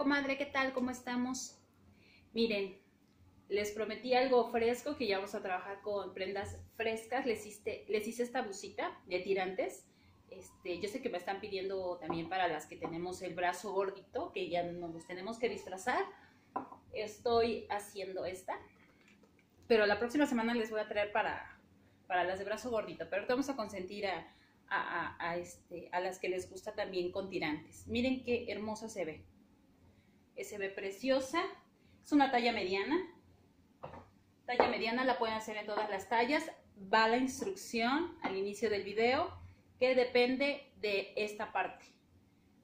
comadre, ¿qué tal? ¿Cómo estamos? Miren, les prometí algo fresco que ya vamos a trabajar con prendas frescas. Les hice, les hice esta busita de tirantes. Este, yo sé que me están pidiendo también para las que tenemos el brazo gordito, que ya no nos tenemos que disfrazar. Estoy haciendo esta. Pero la próxima semana les voy a traer para, para las de brazo gordito. Pero vamos a consentir a, este, a las que les gusta también con tirantes. Miren qué hermosa se ve se ve preciosa. Es una talla mediana. Talla mediana la pueden hacer en todas las tallas. Va la instrucción al inicio del video que depende de esta parte,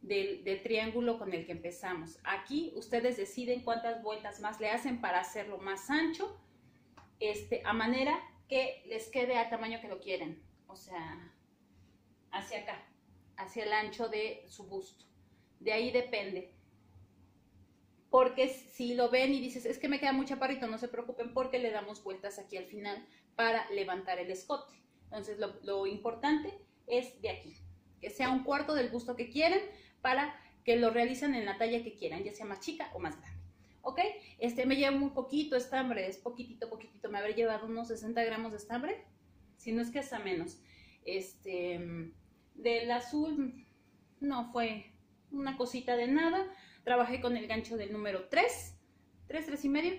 del, triángulo con el que empezamos. Aquí ustedes deciden cuántas vueltas más le hacen para hacerlo más ancho, este, a manera que les quede al tamaño que lo quieren. O sea, hacia acá, hacia el ancho de su busto. De ahí depende porque si lo ven y dices, es que me queda muy chaparrito, no se preocupen porque le damos vueltas aquí al final para levantar el escote. Entonces lo, importante es de aquí, que sea un cuarto del gusto que quieren para que lo realicen en la talla que quieran, ya sea más chica o más grande. ¿Ok? Este me lleva muy poquito estambre, es poquitito, poquitito. Me habré llevado unos 60 gramos de estambre, si no es que hasta menos. Este, del azul no fue una cosita de nada trabajé con el gancho del número 3, 3, 3 y medio,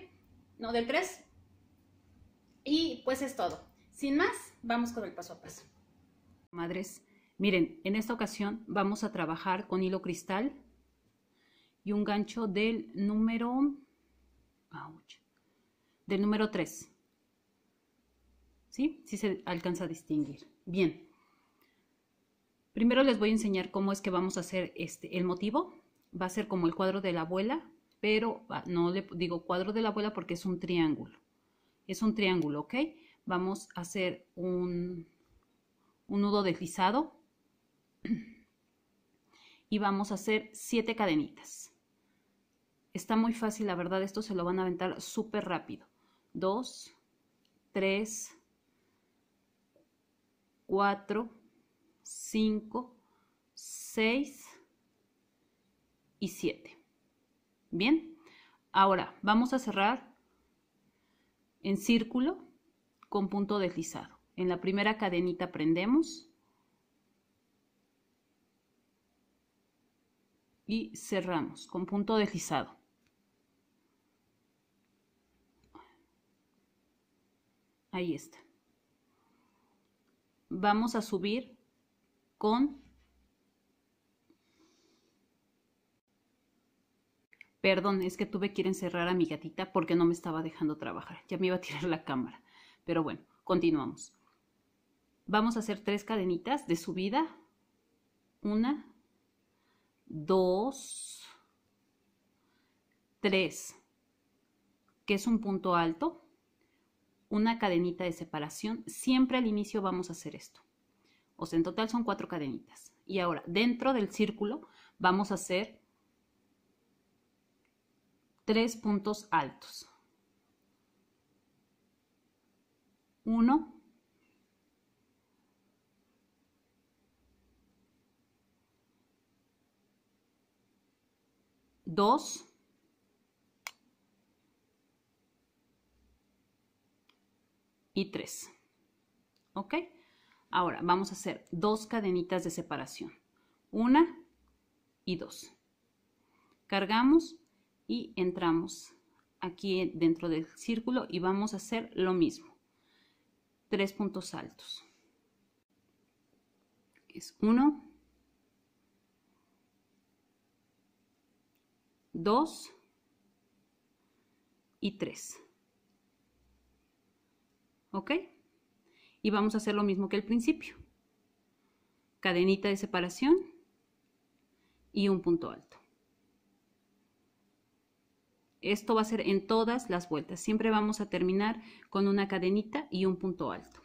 no del 3. Y pues es todo. Sin más, vamos con el paso a paso. Madres, miren, en esta ocasión vamos a trabajar con hilo cristal y un gancho del número del número 3. ¿Sí? Si se alcanza a distinguir. Bien. Primero les voy a enseñar cómo es que vamos a hacer este el motivo va a ser como el cuadro de la abuela, pero ah, no le digo cuadro de la abuela porque es un triángulo. Es un triángulo, ¿ok? Vamos a hacer un, un nudo deslizado y vamos a hacer siete cadenitas. Está muy fácil, la verdad, esto se lo van a aventar súper rápido. 2, 3, 4, 5, 6, y 7. Bien, ahora vamos a cerrar en círculo con punto deslizado. En la primera cadenita prendemos y cerramos con punto deslizado. Ahí está. Vamos a subir con Perdón, es que tuve que ir a encerrar a mi gatita porque no me estaba dejando trabajar. Ya me iba a tirar la cámara. Pero bueno, continuamos. Vamos a hacer tres cadenitas de subida. Una, dos, tres, que es un punto alto. Una cadenita de separación. Siempre al inicio vamos a hacer esto. O sea, en total son cuatro cadenitas. Y ahora, dentro del círculo, vamos a hacer tres puntos altos. 1, 2, y 3. ¿Ok? Ahora vamos a hacer dos cadenitas de separación. Una y 2 Cargamos y entramos aquí dentro del círculo y vamos a hacer lo mismo tres puntos altos es uno dos y tres ok y vamos a hacer lo mismo que al principio cadenita de separación y un punto alto esto va a ser en todas las vueltas. Siempre vamos a terminar con una cadenita y un punto alto.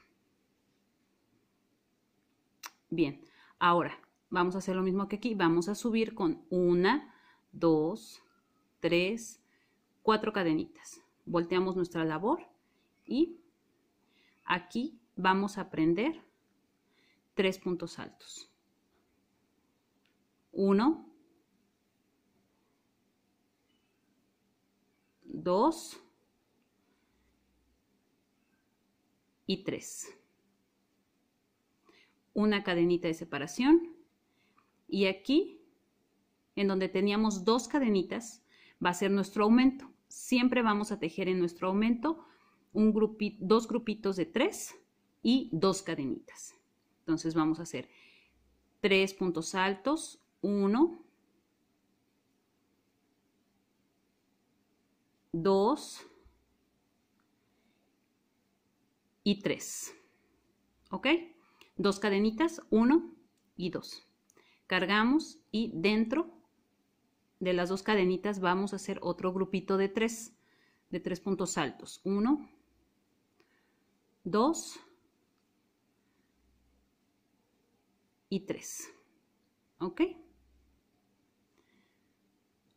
Bien, ahora vamos a hacer lo mismo que aquí. Vamos a subir con una, dos, tres, cuatro cadenitas. Volteamos nuestra labor y aquí vamos a prender tres puntos altos. Uno, 2 y 3. Una cadenita de separación y aquí, en donde teníamos dos cadenitas, va a ser nuestro aumento. Siempre vamos a tejer en nuestro aumento un dos grupitos de 3 y dos cadenitas. Entonces vamos a hacer tres puntos altos, 1, 2 y 3. ¿Ok? Dos cadenitas, 1 y 2. Cargamos y dentro de las dos cadenitas vamos a hacer otro grupito de 3, de 3 puntos altos. 1, 2 y 3. ¿Ok?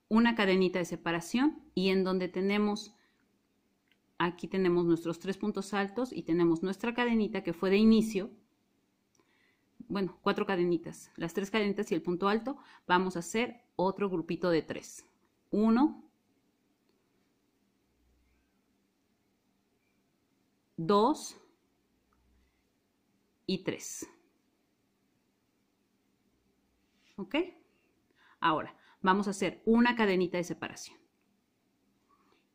una cadenita de separación y en donde tenemos, aquí tenemos nuestros tres puntos altos y tenemos nuestra cadenita que fue de inicio, bueno, cuatro cadenitas, las tres cadenitas y el punto alto, vamos a hacer otro grupito de tres. Uno, dos y tres. ¿Ok? Ahora, vamos a hacer una cadenita de separación.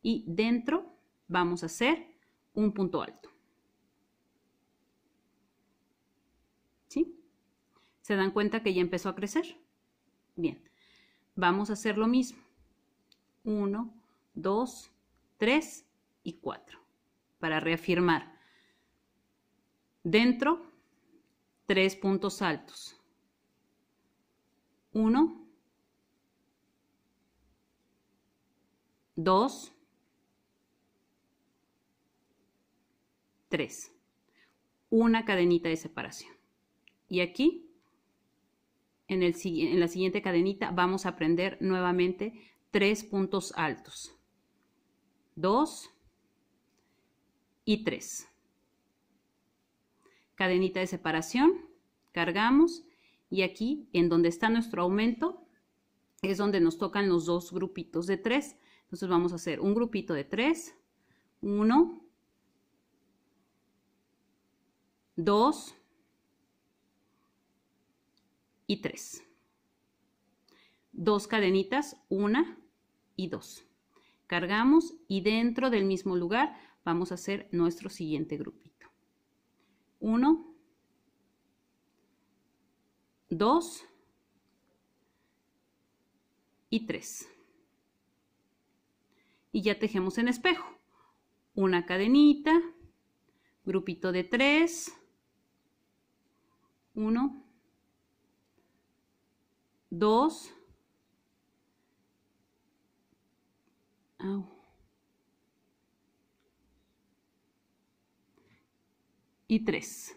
Y dentro vamos a hacer un punto alto. ¿Sí? ¿Se dan cuenta que ya empezó a crecer? Bien, vamos a hacer lo mismo. uno dos tres y cuatro Para reafirmar. Dentro, tres puntos altos. 1, 2, tres Una cadenita de separación. Y aquí, en, la siguiente cadenita, vamos a aprender nuevamente tres puntos altos. 2 y 3. Cadenita de separación, cargamos y aquí en donde está nuestro aumento es donde nos tocan los dos grupitos de tres entonces vamos a hacer un grupito de 3, 1, 2 y 3. Dos cadenitas, 1 y 2. Cargamos y dentro del mismo lugar vamos a hacer nuestro siguiente grupito. 1, 2 y 3 y ya tejemos en espejo. Una cadenita, grupito de tres, uno, dos, y tres.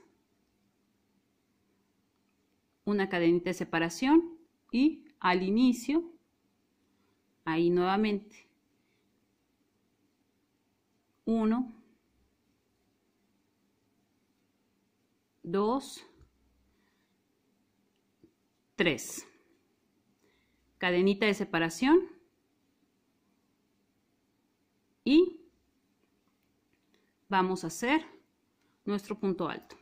Una cadenita de separación y al inicio, ahí nuevamente 1, 2, 3. Cadenita de separación. Y vamos a hacer nuestro punto alto.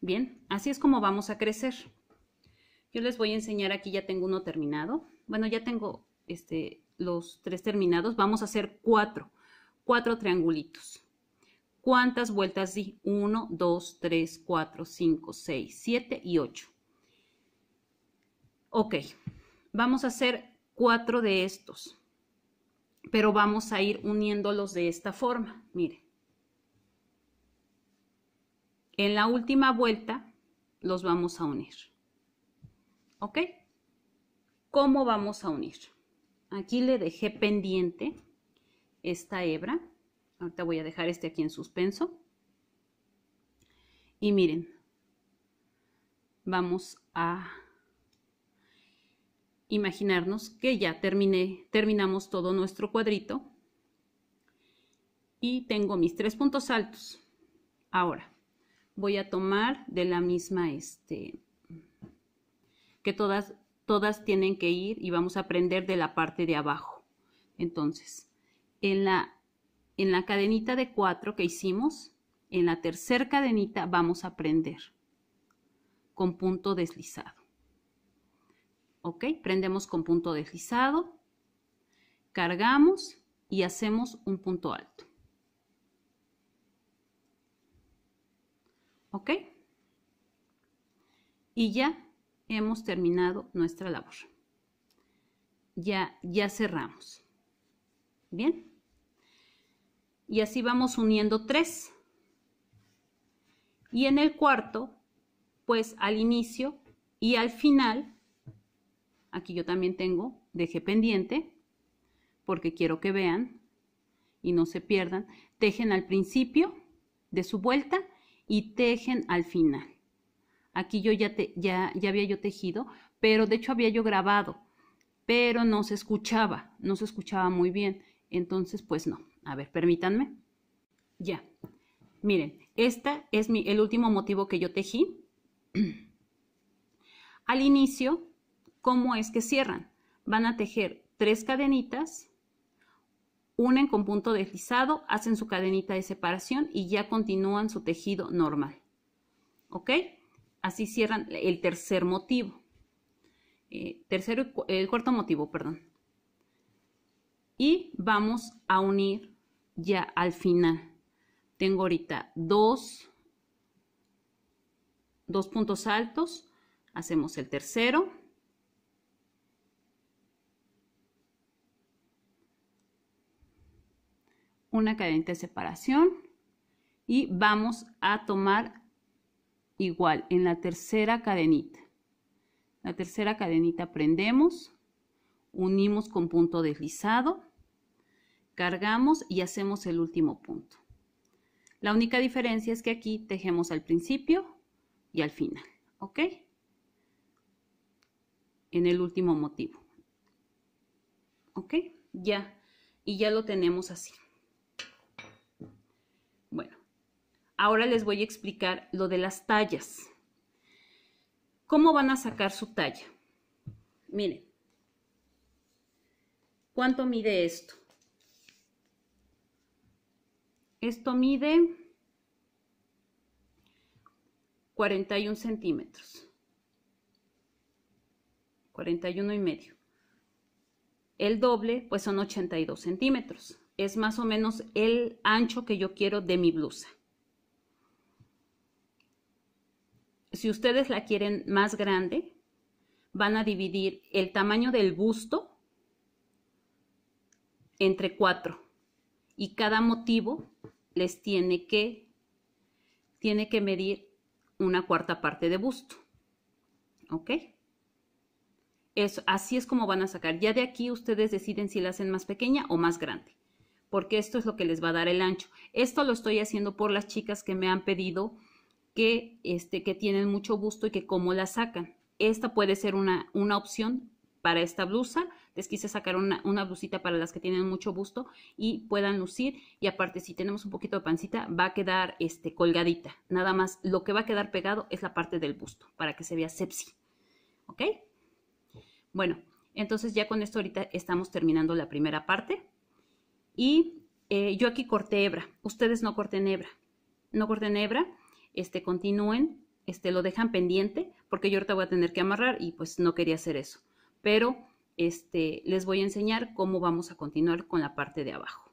Bien, así es como vamos a crecer. Yo les voy a enseñar aquí, ya tengo uno terminado. Bueno, ya tengo este, los tres terminados. Vamos a hacer cuatro cuatro triangulitos. ¿Cuántas vueltas di? 1, 2, 3, 4, 5, 6, 7 y 8. Ok, vamos a hacer cuatro de estos, pero vamos a ir uniéndolos de esta forma. Mire, en la última vuelta los vamos a unir. ¿Ok? ¿Cómo vamos a unir? Aquí le dejé pendiente esta hebra. Ahorita voy a dejar este aquí en suspenso. Y miren, vamos a imaginarnos que ya terminé, terminamos todo nuestro cuadrito y tengo mis tres puntos altos. Ahora voy a tomar de la misma, este, que todas, todas tienen que ir y vamos a aprender de la parte de abajo. Entonces, en la, cadenita de cuatro que hicimos, en la tercera cadenita vamos a prender con punto deslizado. ¿Ok? Prendemos con punto deslizado, cargamos y hacemos un punto alto. ¿Ok? Y ya hemos terminado nuestra labor. Ya, ya cerramos. Bien y así vamos uniendo tres. Y en el cuarto, pues al inicio y al final, aquí yo también tengo, dejé pendiente, porque quiero que vean y no se pierdan, tejen al principio de su vuelta y tejen al final. Aquí yo ya, ya, ya había yo tejido, pero de hecho había yo grabado, pero no se escuchaba, no se escuchaba muy bien, entonces pues no. A ver, permítanme. Ya. Miren, este es mi, el último motivo que yo tejí. Al inicio, ¿cómo es que cierran? Van a tejer tres cadenitas, unen con punto deslizado, hacen su cadenita de separación y ya continúan su tejido normal. ¿Ok? Así cierran el tercer motivo. Eh, tercero, el cuarto motivo, perdón. Y vamos a unir ya al final. Tengo ahorita dos, dos puntos altos, hacemos el tercero. Una cadena de separación y vamos a tomar igual en la tercera cadenita. La tercera cadenita prendemos, unimos con punto deslizado cargamos y hacemos el último punto. La única diferencia es que aquí tejemos al principio y al final, ¿ok? En el último motivo. ¿Ok? Ya. Y ya lo tenemos así. Bueno, ahora les voy a explicar lo de las tallas. ¿Cómo van a sacar su talla? Miren, ¿cuánto mide esto? Esto mide 41 centímetros. 41 y medio. El doble, pues son 82 centímetros. Es más o menos el ancho que yo quiero de mi blusa. Si ustedes la quieren más grande, van a dividir el tamaño del busto entre 4 y cada motivo les tiene que, tiene que medir una cuarta parte de busto. ¿Ok? Eso, así es como van a sacar. Ya de aquí ustedes deciden si la hacen más pequeña o más grande, porque esto es lo que les va a dar el ancho. Esto lo estoy haciendo por las chicas que me han pedido que, este, que tienen mucho busto y que cómo la sacan. Esta puede ser una opción para esta blusa les quise sacar una, blusita para las que tienen mucho busto y puedan lucir. Y aparte, si tenemos un poquito de pancita, va a quedar este, colgadita. Nada más, lo que va a quedar pegado es la parte del busto, para que se vea sepsi. ¿Ok? Bueno, entonces ya con esto ahorita estamos terminando la primera parte. Y eh, yo aquí corté hebra. Ustedes no corten hebra. No corten hebra. Este, continúen. Este, lo dejan pendiente porque yo ahorita voy a tener que amarrar y pues no quería hacer eso. Pero este, les voy a enseñar cómo vamos a continuar con la parte de abajo.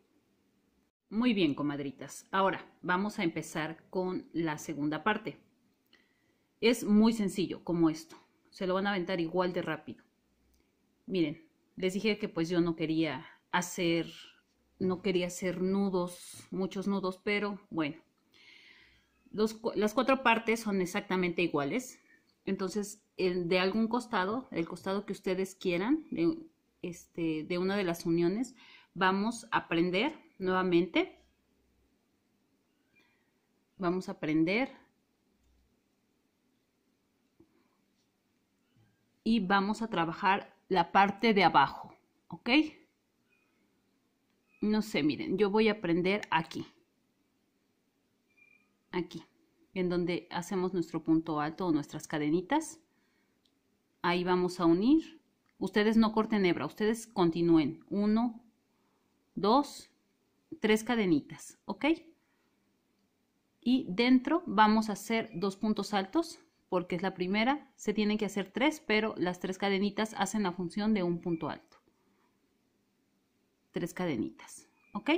Muy bien, comadritas. Ahora vamos a empezar con la segunda parte. Es muy sencillo, como esto. Se lo van a aventar igual de rápido. Miren, les dije que pues yo no quería hacer, no quería hacer nudos, muchos nudos, pero bueno. las cuatro partes son exactamente iguales. Entonces, de algún costado, el costado que ustedes quieran, de, este, una de las uniones, vamos a aprender nuevamente. Vamos a aprender. Y vamos a trabajar la parte de abajo, ¿ok? No sé, miren, yo voy a aprender aquí. Aquí en donde hacemos nuestro punto alto o nuestras cadenitas. Ahí vamos a unir. Ustedes no corten hebra, ustedes continúen. Uno, dos, tres cadenitas, ¿ok? Y dentro vamos a hacer dos puntos altos, porque es la primera, se tienen que hacer tres, pero las tres cadenitas hacen la función de un punto alto. Tres cadenitas, ¿ok?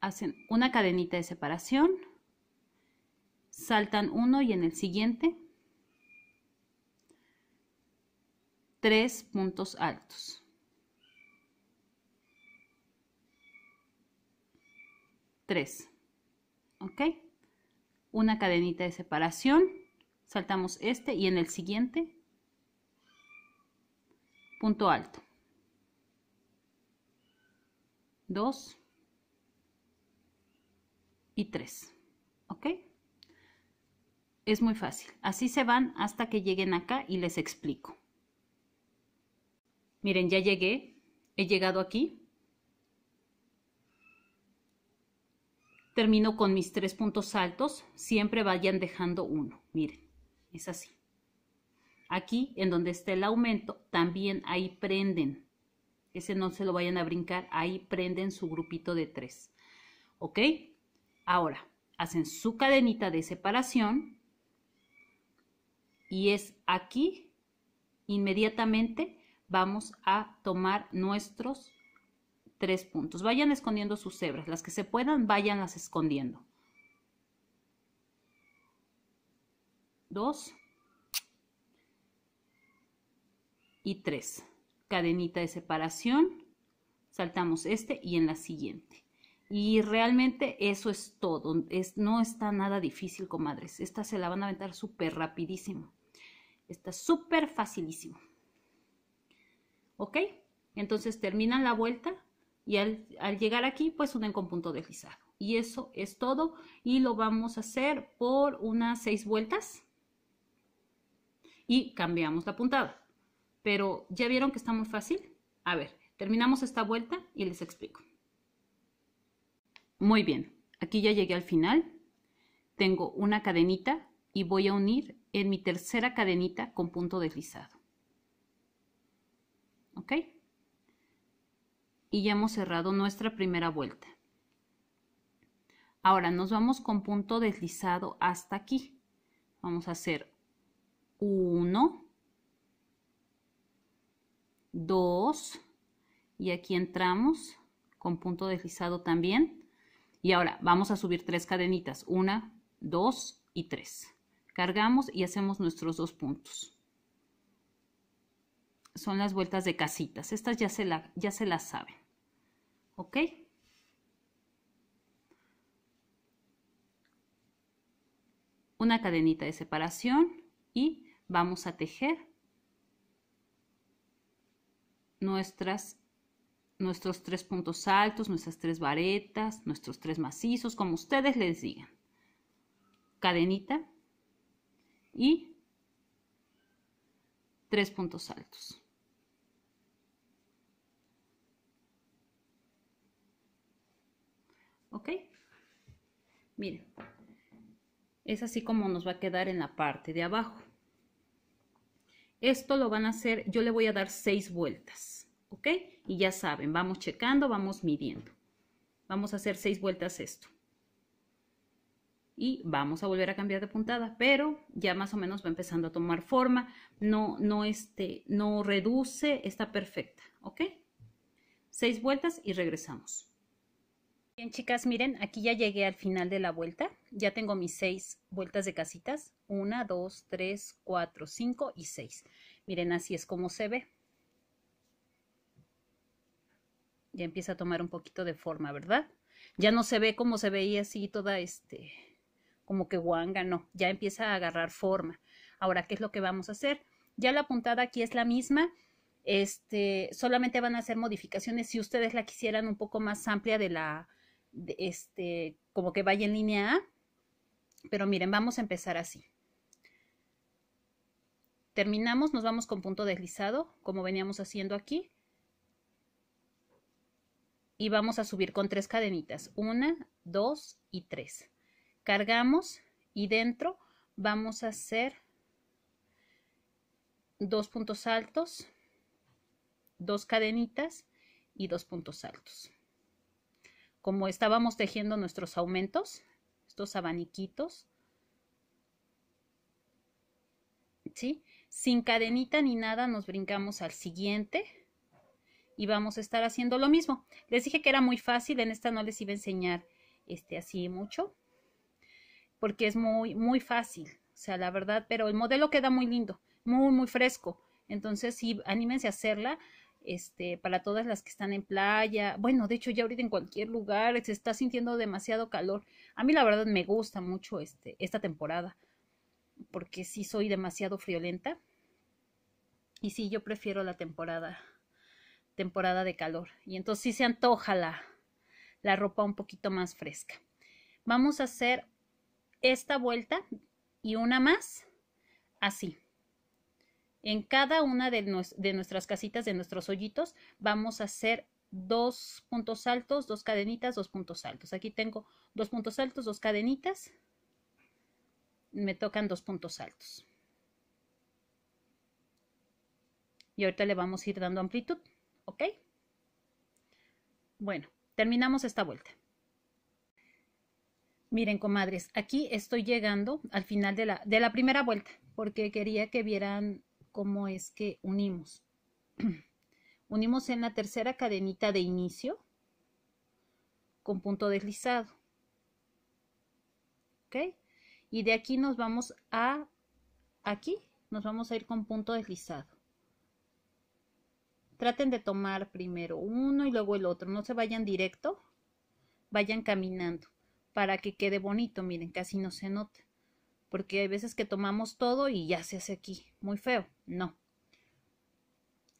Hacen una cadenita de separación, saltan uno y en el siguiente tres puntos altos. Tres. ¿Ok? Una cadenita de separación. Saltamos este y en el siguiente punto alto. Dos y tres. ¿Ok? Es muy fácil. Así se van hasta que lleguen acá y les explico. Miren, ya llegué. He llegado aquí. Termino con mis tres puntos altos. Siempre vayan dejando uno. Miren, es así. Aquí, en donde está el aumento, también ahí prenden. Ese no se lo vayan a brincar. Ahí prenden su grupito de tres. ¿Ok? Ahora, hacen su cadenita de separación y es aquí, inmediatamente, vamos a tomar nuestros tres puntos. Vayan escondiendo sus cebras. Las que se puedan, vayan las escondiendo. Dos. Y tres. Cadenita de separación. Saltamos este y en la siguiente. Y realmente eso es todo. Es, no está nada difícil, comadres. Esta se la van a aventar súper rapidísimo. Está súper facilísimo. ¿Ok? Entonces terminan la vuelta y al, llegar aquí, pues unen con punto deslizado. Y eso es todo y lo vamos a hacer por unas seis vueltas y cambiamos la puntada. Pero ya vieron que está muy fácil. A ver, terminamos esta vuelta y les explico. Muy bien, aquí ya llegué al final. Tengo una cadenita y voy a unir en mi tercera cadenita con punto deslizado. ¿Ok? Y ya hemos cerrado nuestra primera vuelta. Ahora nos vamos con punto deslizado hasta aquí. Vamos a hacer 1, 2 y aquí entramos con punto deslizado también. Y ahora vamos a subir tres cadenitas, una, dos y 3. Cargamos y hacemos nuestros dos puntos. Son las vueltas de casitas. Estas ya se, la, ya se las saben. ¿Ok? Una cadenita de separación y vamos a tejer nuestras nuestros tres puntos altos, nuestras tres varetas, nuestros tres macizos, como ustedes les digan. Cadenita y tres puntos altos. ¿Ok? Miren, es así como nos va a quedar en la parte de abajo. Esto lo van a hacer, yo le voy a dar seis vueltas, ¿ok? Y ya saben, vamos checando, vamos midiendo. Vamos a hacer seis vueltas esto y vamos a volver a cambiar de puntada, pero ya más o menos va empezando a tomar forma, no, no, este, no reduce, está perfecta, ¿ok? Seis vueltas y regresamos. Bien chicas, miren, aquí ya llegué al final de la vuelta, ya tengo mis seis vueltas de casitas, una, dos, tres, cuatro, cinco y seis. Miren, así es como se ve. Ya empieza a tomar un poquito de forma, ¿verdad? Ya no se ve como se veía así toda este, como que guanga, no, ya empieza a agarrar forma. Ahora, ¿qué es lo que vamos a hacer? Ya la puntada aquí es la misma, este, solamente van a hacer modificaciones si ustedes la quisieran un poco más amplia de la, este, como que vaya en línea A, pero miren, vamos a empezar así. Terminamos, nos vamos con punto deslizado, como veníamos haciendo aquí. Y vamos a subir con tres cadenitas, una, dos y tres cargamos y dentro vamos a hacer dos puntos altos, dos cadenitas y dos puntos altos. Como estábamos tejiendo nuestros aumentos, estos abaniquitos, ¿sí? Sin cadenita ni nada nos brincamos al siguiente y vamos a estar haciendo lo mismo. Les dije que era muy fácil, en esta no les iba a enseñar este, así mucho, porque es muy, muy fácil, o sea, la verdad, pero el modelo queda muy lindo, muy, muy fresco. Entonces, sí, anímense a hacerla. Este, para todas las que están en playa, bueno, de hecho ya ahorita en cualquier lugar se está sintiendo demasiado calor. A mí la verdad me gusta mucho este, esta temporada, porque sí soy demasiado friolenta. Y sí, yo prefiero la temporada, temporada de calor. Y entonces sí se antoja la, la ropa un poquito más fresca. Vamos a hacer esta vuelta y una más, así. En cada una de, nuestras casitas, de nuestros hoyitos, vamos a hacer dos puntos altos, dos cadenitas, dos puntos altos. Aquí tengo dos puntos altos, dos cadenitas. Me tocan dos puntos altos. Y ahorita le vamos a ir dando amplitud, ¿ok? Bueno, terminamos esta vuelta. Miren, comadres, aquí estoy llegando al final de la, primera vuelta, porque quería que vieran cómo es que unimos. unimos en la tercera cadenita de inicio con punto deslizado. ¿Ok? Y de aquí nos vamos a, aquí nos vamos a ir con punto deslizado. Traten de tomar primero uno y luego el otro, no se vayan directo, vayan caminando para que quede bonito. Miren, casi no se nota. Porque hay veces que tomamos todo y ya se hace aquí. Muy feo. No.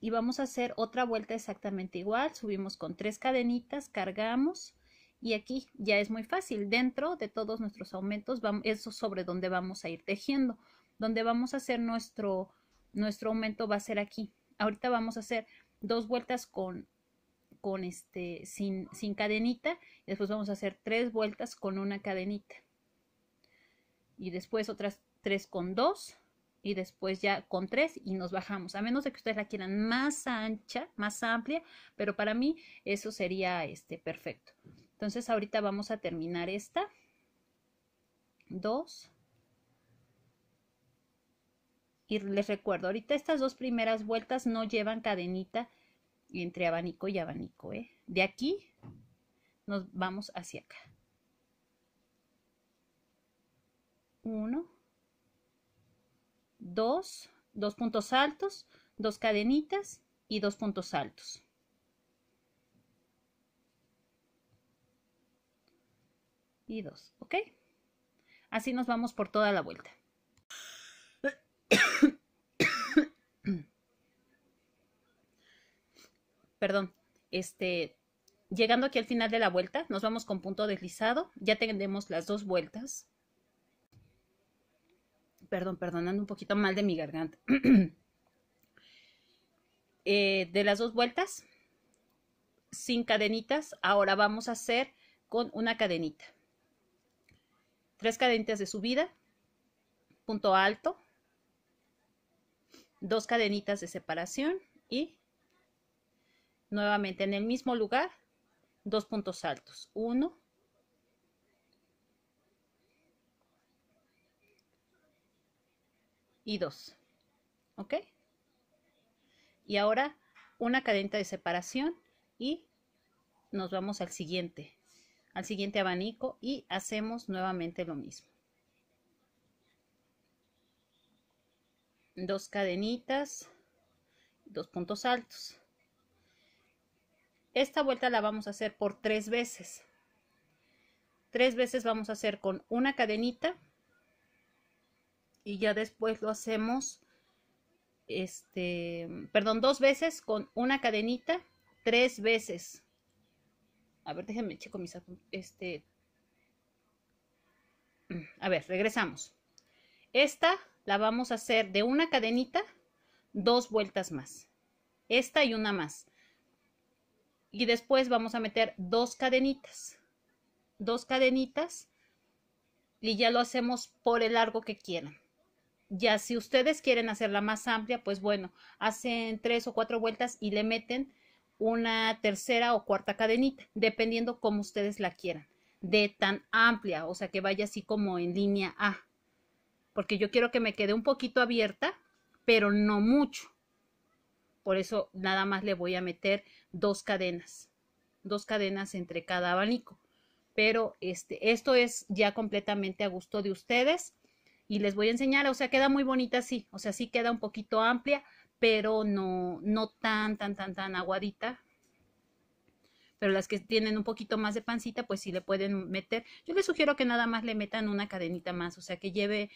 Y vamos a hacer otra vuelta exactamente igual. Subimos con tres cadenitas, cargamos. Y aquí ya es muy fácil. Dentro de todos nuestros aumentos, vamos, eso sobre donde vamos a ir tejiendo. Donde vamos a hacer nuestro, nuestro aumento va a ser aquí. Ahorita vamos a hacer dos vueltas con con este sin, sin cadenita y después vamos a hacer tres vueltas con una cadenita y después otras tres con dos y después ya con tres y nos bajamos a menos de que ustedes la quieran más ancha más amplia pero para mí eso sería este perfecto entonces ahorita vamos a terminar esta dos y les recuerdo ahorita estas dos primeras vueltas no llevan cadenita entre abanico y abanico, ¿eh? De aquí nos vamos hacia acá. Uno. Dos. Dos puntos altos, dos cadenitas y dos puntos altos. Y dos, ¿ok? Así nos vamos por toda la vuelta. perdón, este, llegando aquí al final de la vuelta, nos vamos con punto deslizado, ya tenemos las dos vueltas. Perdón, perdonando un poquito mal de mi garganta. Eh, de las dos vueltas, sin cadenitas, ahora vamos a hacer con una cadenita. Tres cadenitas de subida, punto alto, dos cadenitas de separación y Nuevamente en el mismo lugar, dos puntos altos. Uno. Y dos. ¿Ok? Y ahora una cadena de separación y nos vamos al siguiente, al siguiente abanico y hacemos nuevamente lo mismo. Dos cadenitas, dos puntos altos. Esta vuelta la vamos a hacer por tres veces. Tres veces vamos a hacer con una cadenita y ya después lo hacemos, este, perdón, dos veces con una cadenita, tres veces. A ver, déjenme checo mis este. Mm, a ver, regresamos. Esta la vamos a hacer de una cadenita, dos vueltas más. Esta y una más y después vamos a meter dos cadenitas, dos cadenitas y ya lo hacemos por el largo que quieran. Ya si ustedes quieren hacerla más amplia, pues bueno, hacen tres o cuatro vueltas y le meten una tercera o cuarta cadenita, dependiendo como ustedes la quieran, de tan amplia, o sea que vaya así como en línea A, porque yo quiero que me quede un poquito abierta, pero no mucho por eso nada más le voy a meter dos cadenas, dos cadenas entre cada abanico. Pero este, esto es ya completamente a gusto de ustedes y les voy a enseñar, o sea, queda muy bonita así, o sea, sí queda un poquito amplia, pero no, no tan, tan, tan, tan aguadita pero las que tienen un poquito más de pancita, pues sí le pueden meter. Yo les sugiero que nada más le metan una cadenita más, o sea, que lleve,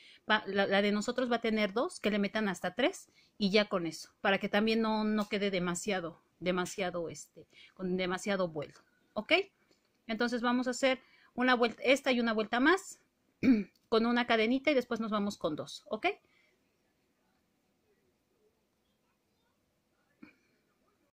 la, de nosotros va a tener dos, que le metan hasta tres y ya con eso, para que también no, no quede demasiado, demasiado, este, con demasiado vuelo, ¿ok? Entonces vamos a hacer una vuelta, esta y una vuelta más, con una cadenita y después nos vamos con dos, ¿ok?